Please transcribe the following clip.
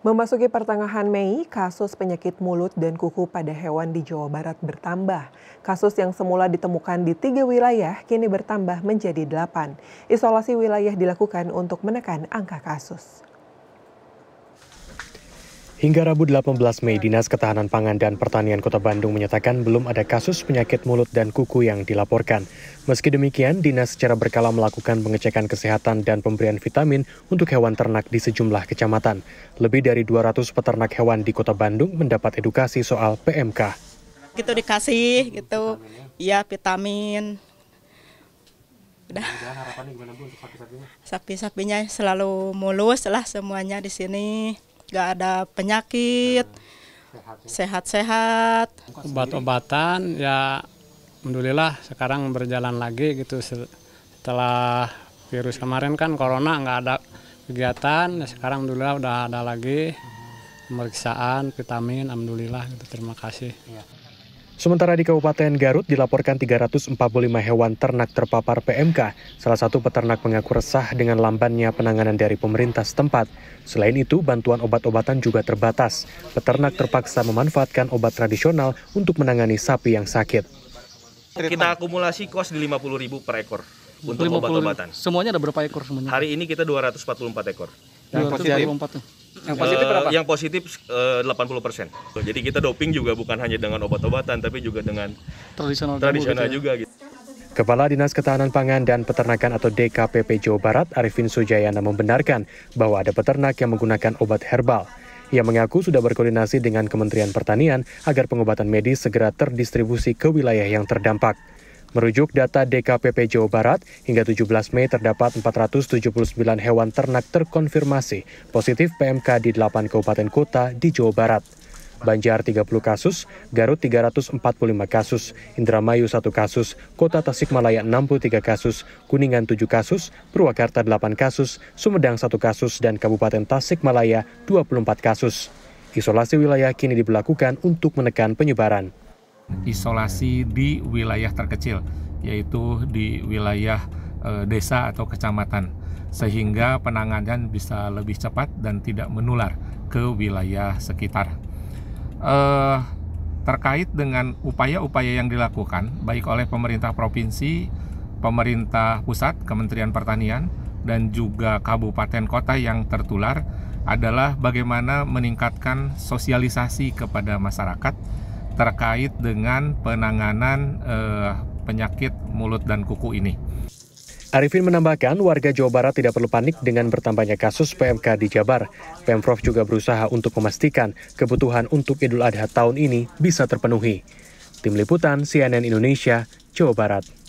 Memasuki pertengahan Mei, kasus penyakit mulut dan kuku pada hewan di Jawa Barat bertambah. Kasus yang semula ditemukan di tiga wilayah kini bertambah menjadi delapan. Isolasi wilayah dilakukan untuk menekan angka kasus. Hingga Rabu 18 Mei, Dinas Ketahanan Pangan dan Pertanian Kota Bandung menyatakan belum ada kasus penyakit mulut dan kuku yang dilaporkan. Meski demikian, Dinas secara berkala melakukan pengecekan kesehatan dan pemberian vitamin untuk hewan ternak di sejumlah kecamatan. Lebih dari 200 peternak hewan di Kota Bandung mendapat edukasi soal PMK. Gitu dikasih, gitu, iya vitamin. Sapi-sapinya selalu mulus lah semuanya di sini nggak ada penyakit, sehat-sehat. Obat-obatan ya alhamdulillah sekarang berjalan lagi gitu setelah virus kemarin kan corona nggak ada kegiatan ya sekarang alhamdulillah udah ada lagi pemeriksaan vitamin alhamdulillah gitu terima kasih. Iya. Sementara di Kabupaten Garut dilaporkan 345 hewan ternak terpapar PMK. Salah satu peternak mengaku resah dengan lambannya penanganan dari pemerintah setempat. Selain itu, bantuan obat-obatan juga terbatas. Peternak terpaksa memanfaatkan obat tradisional untuk menangani sapi yang sakit. Kita akumulasi kos di 50.000 per ekor untuk obat-obatan. Semuanya ada berapa ekor semuanya? Hari ini kita 244 ekor. 244. Yang positif berapa? Eh, uh, yang positif eh, uh, 80%. Jadi kita doping juga bukan hanya dengan obat-obatan tapi juga dengan tradisional tradisional gitu ya? juga ya. gitu. Kepala Dinas Ketahanan Pangan dan Peternakan atau DKPP Jawa Barat Arifin Sujayana membenarkan bahwa ada peternak yang menggunakan obat herbal. Ia mengaku sudah berkoordinasi dengan Kementerian Pertanian agar pengobatan medis segera terdistribusi ke wilayah yang terdampak. Merujuk data DKPP Jawa Barat, hingga 17 Mei terdapat 479 hewan ternak terkonfirmasi positif PMK di 8 kabupaten kota di Jawa Barat. Banjar 30 kasus, Garut 345 kasus, Indramayu 1 kasus, Kota Tasikmalaya 63 kasus, Kuningan 7 kasus, Purwakarta 8 kasus, Sumedang 1 kasus, dan Kabupaten Tasikmalaya 24 kasus. Isolasi wilayah kini diberlakukan untuk menekan penyebaran isolasi di wilayah terkecil, yaitu di wilayah e, desa atau kecamatan, sehingga penanganan bisa lebih cepat dan tidak menular ke wilayah sekitar. E, terkait dengan upaya-upaya yang dilakukan, baik oleh pemerintah provinsi, pemerintah pusat, Kementerian Pertanian, dan juga kabupaten kota yang tertular adalah bagaimana meningkatkan sosialisasi kepada masyarakat terkait dengan penanganan eh, penyakit mulut dan kuku ini. Arifin menambahkan, warga Jawa Barat tidak perlu panik dengan bertambahnya kasus PMK di Jabar. Pemprov juga berusaha untuk memastikan kebutuhan untuk Idul Adha tahun ini bisa terpenuhi. Tim Liputan CNN Indonesia, Jawa Barat.